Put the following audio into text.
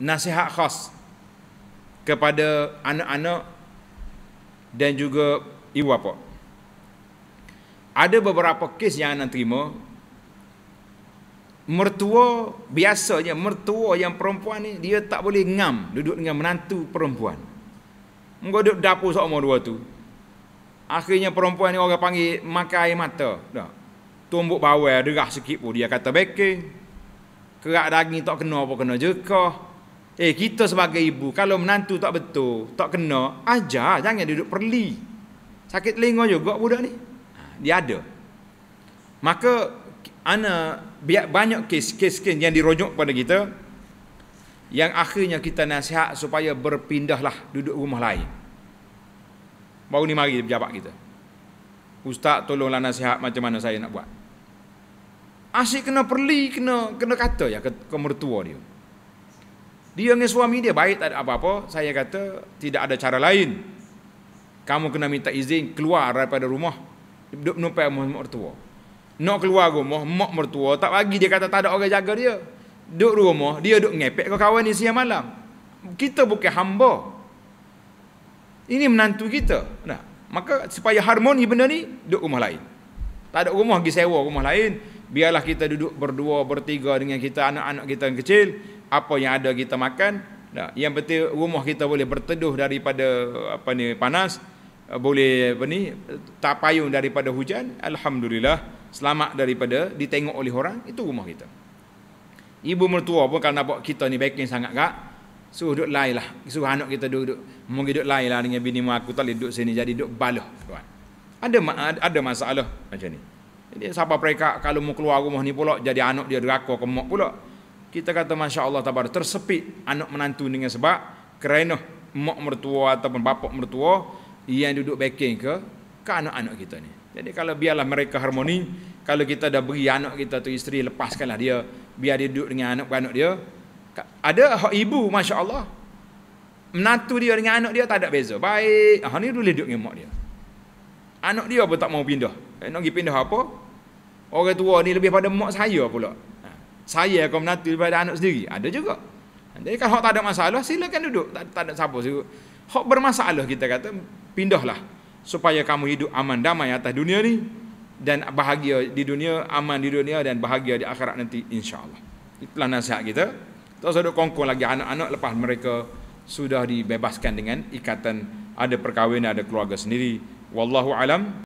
nasihat khas kepada anak-anak dan juga ibu bapa. Ada beberapa kes yang anak terima mertua biasanya mertua yang perempuan ni dia tak boleh ngam duduk dengan menantu perempuan. Engkau duduk dapur seumur dua tu. Akhirnya perempuan ni orang panggil makan air mata. Dah. Tumbuk bawah derah sikit pun dia kata beke. Kerak daging tak kena apa kena jekah. Eh kita sebagai ibu kalau menantu tak betul, tak kena, ajar jangan duduk perli. Sakit telinga juga budak ni. Ha, dia ada. Maka ana biar banyak kes-kes yang dirujuk pada kita yang akhirnya kita nasihat supaya berpindahlah duduk rumah lain. Baru ni mari pejabat kita. Ustaz tolonglah nasihat macam mana saya nak buat. Asyik kena perli, kena kena kata ya ke, ke mertua dia. Dia dengan suami dia baik tak ada apa-apa. Saya kata tidak ada cara lain. Kamu kena minta izin keluar daripada rumah. Duduk menumpai rumah mertua. Nak keluar rumah, mak mertua tak bagi. Dia kata tak ada orang jaga dia. Duduk rumah, dia duduk ngepek ke kawan ni siang malam. Kita bukan hamba. Ini menantu kita. Nah, maka supaya harmoni benda ni, duduk rumah lain. Tak ada rumah, pergi sewa rumah lain. Biarlah kita duduk berdua, bertiga dengan kita, anak-anak kita yang kecil apa yang ada kita makan nah, yang betul rumah kita boleh berteduh daripada apa ni panas eh, boleh apa ni tak payung daripada hujan alhamdulillah selamat daripada ditengok oleh orang itu rumah kita ibu mertua pun kalau nampak kita ni baiknya sangat gak suruh duduk lain lah. suruh anak kita duduk, duduk. mungkin duduk lain lah dengan bini aku tak boleh duduk sini jadi duduk baloh tuan ada ada masalah macam ni jadi siapa mereka kalau mau keluar rumah ni pula jadi anak dia deraka kemok pula kita kata masya Allah tabar tersepit anak menantu dengan sebab kerana mak mertua ataupun bapak mertua yang duduk backing ke ke anak-anak kita ni. Jadi kalau biarlah mereka harmoni, kalau kita dah beri anak kita tu isteri lepaskanlah dia, biar dia duduk dengan anak-anak dia. Ada hak ibu masya-Allah. Menantu dia dengan anak dia tak ada beza. Baik, ha ni boleh duduk dengan mak dia. Anak dia pun tak mau pindah. Eh, nak pergi pindah apa? Orang tua ni lebih pada mak saya pula saya akan menantu daripada anak sendiri. Ada juga. Jadi kalau tak ada masalah, silakan duduk. Tak, tak ada siapa sih. Hak bermasalah kita kata, pindahlah. Supaya kamu hidup aman damai atas dunia ni. Dan bahagia di dunia, aman di dunia dan bahagia di akhirat nanti insyaAllah. Itulah nasihat kita. Tak usah duduk kongkong lagi anak-anak lepas mereka sudah dibebaskan dengan ikatan ada perkahwinan, ada keluarga sendiri. Wallahu alam.